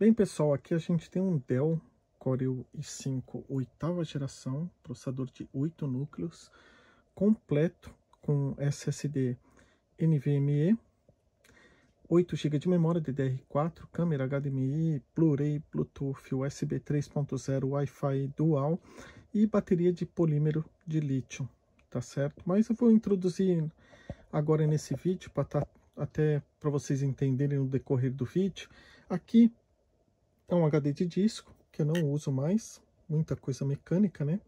Bem pessoal, aqui a gente tem um Dell Core i5 oitava geração, processador de 8 núcleos, completo com SSD NVMe, 8 GB de memória DDR4, câmera HDMI, Blu-ray, Bluetooth, USB 3.0, Wi-Fi dual e bateria de polímero de lítio, tá certo? Mas eu vou introduzir agora nesse vídeo para tá, até para vocês entenderem no decorrer do vídeo. Aqui é um HD de disco, que eu não uso mais, muita coisa mecânica, né?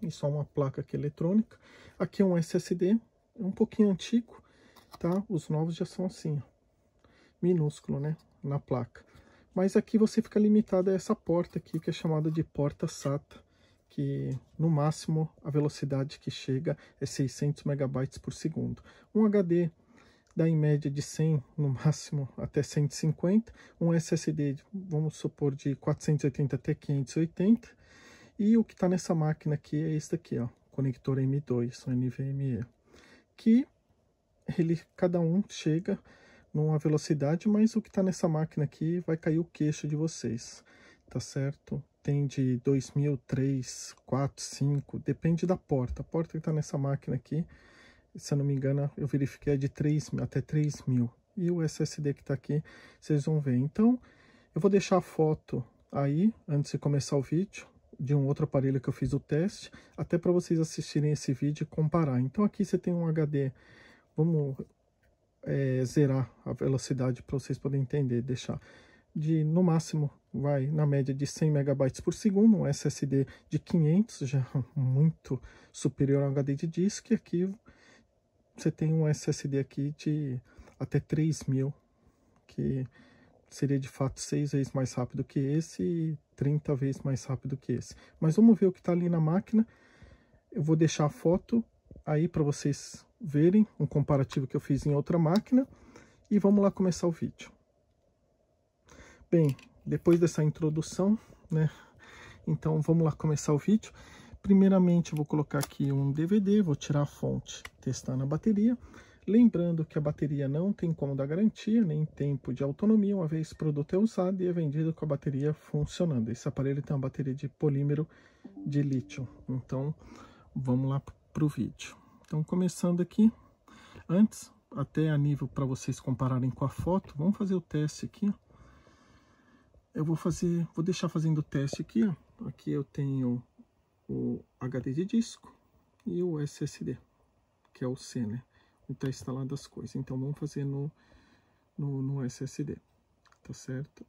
E só uma placa aqui eletrônica. Aqui é um SSD, um pouquinho antigo, tá? Os novos já são assim, ó, minúsculo, né? Na placa. Mas aqui você fica limitado a essa porta aqui, que é chamada de porta SATA, que no máximo a velocidade que chega é 600 megabytes por segundo. Um HD dá em média de 100, no máximo até 150, um SSD, vamos supor, de 480 até 580, e o que está nessa máquina aqui é esse daqui, ó, conector M2, ou NVMe, que ele, cada um chega numa velocidade, mas o que está nessa máquina aqui vai cair o queixo de vocês, tá certo? Tem de 2000, 3, 4, 5, depende da porta, a porta que está nessa máquina aqui, se eu não me engano, eu verifiquei é de 3 até 3 mil. E o SSD que está aqui, vocês vão ver. Então, eu vou deixar a foto aí, antes de começar o vídeo, de um outro aparelho que eu fiz o teste, até para vocês assistirem esse vídeo e comparar. Então, aqui você tem um HD, vamos é, zerar a velocidade para vocês poderem entender, deixar de no máximo vai na média de 100 megabytes por segundo, um SSD de 500 já muito superior ao HD de disco e aqui você tem um SSD aqui de até 3000, que seria de fato 6 vezes mais rápido que esse e 30 vezes mais rápido que esse. Mas vamos ver o que está ali na máquina. Eu vou deixar a foto aí para vocês verem um comparativo que eu fiz em outra máquina. E vamos lá começar o vídeo. Bem, depois dessa introdução, né? Então vamos lá começar o vídeo. Primeiramente, eu vou colocar aqui um DVD, vou tirar a fonte, testar na bateria. Lembrando que a bateria não tem como dar garantia, nem tempo de autonomia, uma vez o produto é usado e é vendido com a bateria funcionando. Esse aparelho tem uma bateria de polímero de lítio. Então, vamos lá para o vídeo. Então, começando aqui, antes, até a nível para vocês compararem com a foto, vamos fazer o teste aqui. Eu vou fazer, vou deixar fazendo o teste aqui. Aqui eu tenho o HD de disco e o SSD, que é o C, né? Onde está instalado as coisas. Então, vamos fazer no, no, no SSD, tá certo?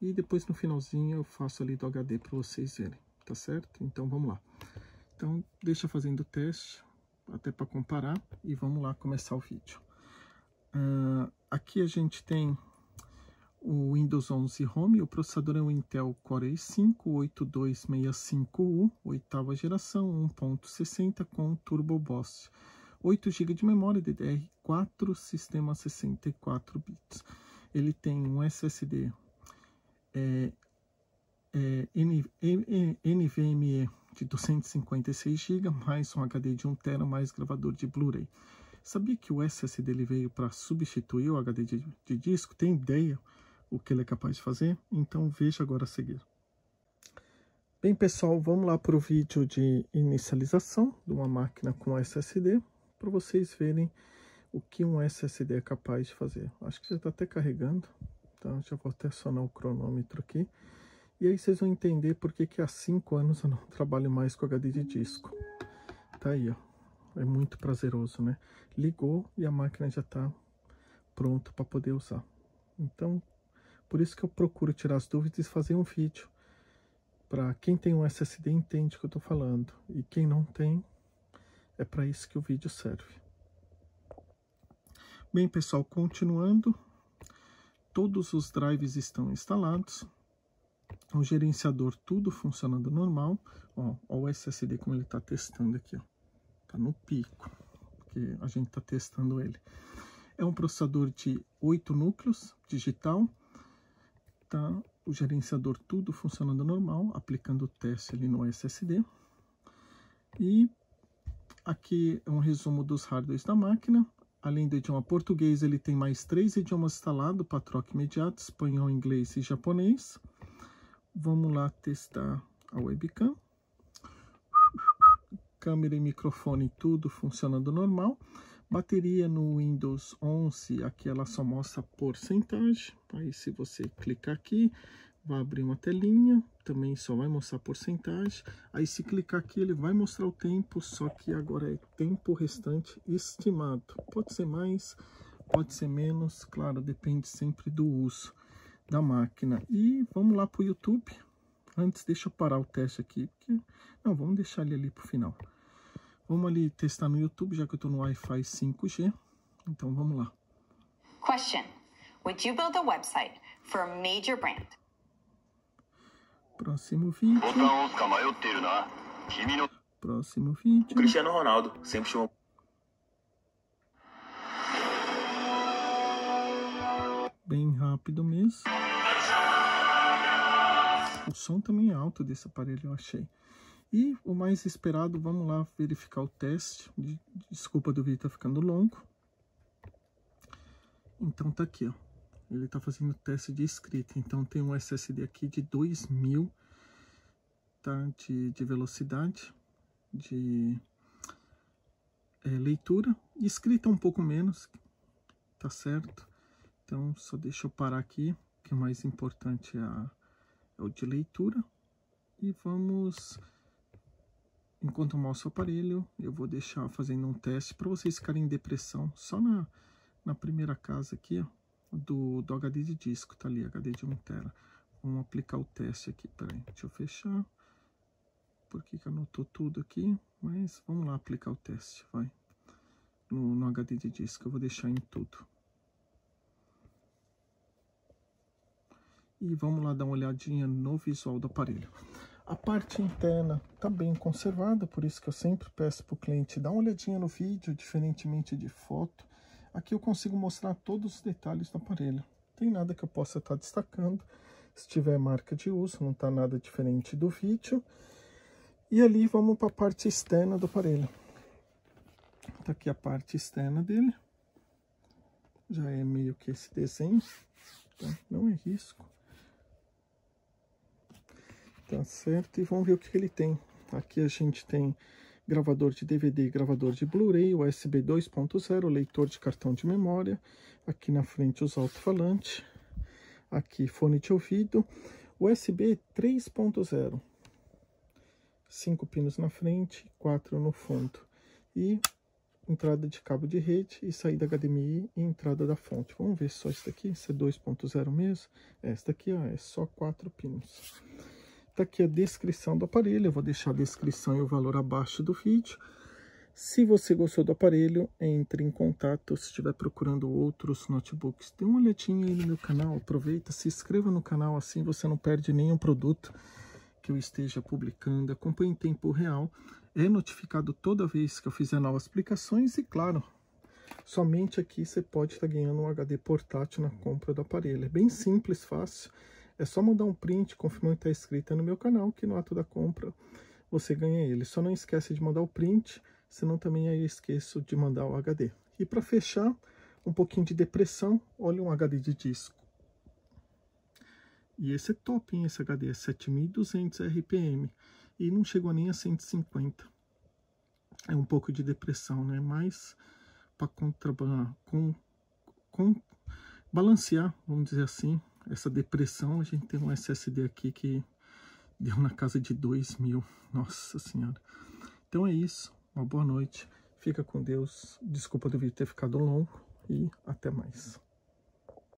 E depois, no finalzinho, eu faço ali do HD para vocês verem, tá certo? Então, vamos lá. Então, deixa fazendo o teste, até para comparar, e vamos lá começar o vídeo. Uh, aqui a gente tem o Windows 11 Home, o processador é o Intel Core i5-8265U, oitava geração, 1.60 com Turbo Boost. 8 GB de memória DDR4, sistema 64 bits. Ele tem um SSD é, é, N, N, NVMe de 256 GB, mais um HD de 1 TB, mais gravador de Blu-ray. Sabia que o SSD ele veio para substituir o HD de, de disco? Tem ideia? o que ele é capaz de fazer, então veja agora a seguir. Bem pessoal, vamos lá para o vídeo de inicialização de uma máquina com SSD, para vocês verem o que um SSD é capaz de fazer. Acho que já está até carregando, então já vou até acionar o cronômetro aqui. E aí vocês vão entender por que, que há 5 anos eu não trabalho mais com HD de disco. Tá aí, ó. É muito prazeroso, né? Ligou e a máquina já está pronta para poder usar. Então, por isso que eu procuro tirar as dúvidas e fazer um vídeo. Para quem tem um SSD entende o que eu estou falando. E quem não tem, é para isso que o vídeo serve. Bem pessoal, continuando. Todos os drives estão instalados. O gerenciador tudo funcionando normal. Ó, ó o SSD como ele está testando aqui. Ó. Tá no pico, porque a gente está testando ele. É um processador de 8 núcleos digital tá o gerenciador tudo funcionando normal, aplicando o teste ali no SSD. E aqui é um resumo dos hardwares da máquina. Além do idioma português, ele tem mais três idiomas instalados para troca imediata, espanhol, inglês e japonês. Vamos lá testar a webcam. Câmera e microfone, tudo funcionando normal. Bateria no Windows 11, aqui ela só mostra porcentagem. Aí tá? se você clicar aqui, vai abrir uma telinha, também só vai mostrar porcentagem. Aí se clicar aqui, ele vai mostrar o tempo, só que agora é tempo restante estimado. Pode ser mais, pode ser menos, claro, depende sempre do uso da máquina. E vamos lá para o YouTube. Antes, deixa eu parar o teste aqui. Porque... Não, vamos deixar ele ali para o final. Vamos ali testar no YouTube, já que eu estou no Wi-Fi 5G. Então vamos lá. Question: Would you build a website for a major brand? Próximo vídeo. Próximo vídeo. Cristiano Ronaldo sempre chamou. Bem rápido mesmo. O som também é alto desse aparelho, eu achei. E o mais esperado, vamos lá verificar o teste. Desculpa do vídeo tá ficando longo. Então tá aqui, ó. Ele tá fazendo teste de escrita. Então tem um SSD aqui de 2000, tá? De, de velocidade, de é, leitura. E escrita um pouco menos, tá certo? Então só deixa eu parar aqui, que o mais importante é, a, é o de leitura. E vamos enquanto mostro o aparelho, eu vou deixar fazendo um teste para vocês ficarem em depressão só na, na primeira casa aqui, ó, do, do HD de disco, tá ali, HD de 1 tera. Vamos aplicar o teste aqui, peraí, deixa eu fechar, porque que anotou tudo aqui, mas vamos lá aplicar o teste, vai, no, no HD de disco, eu vou deixar em tudo. E vamos lá dar uma olhadinha no visual do aparelho. A parte interna está bem conservada, por isso que eu sempre peço para o cliente dar uma olhadinha no vídeo, diferentemente de foto. Aqui eu consigo mostrar todos os detalhes do aparelho. Tem nada que eu possa estar tá destacando. Se tiver marca de uso, não está nada diferente do vídeo. E ali vamos para a parte externa do aparelho. Está aqui a parte externa dele. Já é meio que esse desenho. Tá? Não é risco. Tá certo? E vamos ver o que, ele tem. Aqui a gente tem gravador de DVD, gravador de Blu-ray, USB 2.0, leitor de cartão de memória. Aqui na frente os alto-falantes. Aqui fone de ouvido. USB 3.0. Cinco pinos na frente, quatro no fundo. E entrada de cabo de rede e saída HDMI e entrada da fonte. Vamos ver só isso daqui, se é 2.0 mesmo. Esta aqui ó, é só quatro pinos. Está aqui a descrição do aparelho, eu vou deixar a descrição e o valor abaixo do vídeo. Se você gostou do aparelho, entre em contato. Se estiver procurando outros notebooks, dê uma olhadinha aí no meu canal. Aproveita, se inscreva no canal, assim você não perde nenhum produto que eu esteja publicando. Acompanhe em tempo real. É notificado toda vez que eu fizer novas aplicações e, claro, somente aqui você pode estar tá ganhando um HD portátil na compra do aparelho. É bem simples, fácil. É só mandar um print confirmando que está inscrita no meu canal, que no ato da compra você ganha ele. Só não esquece de mandar o print, senão também aí esqueço de mandar o HD. E para fechar, um pouquinho de depressão, olha um HD de disco. E esse é top, hein? Esse HD é 7200 RPM e não chegou nem a 150. É um pouco de depressão, né? Mas para contrabalancear, vamos dizer assim, essa depressão, a gente tem um SSD aqui que deu na casa de 2 mil. Nossa Senhora. Então é isso. Uma boa noite. Fica com Deus. Desculpa do vídeo ter ficado longo. E até mais.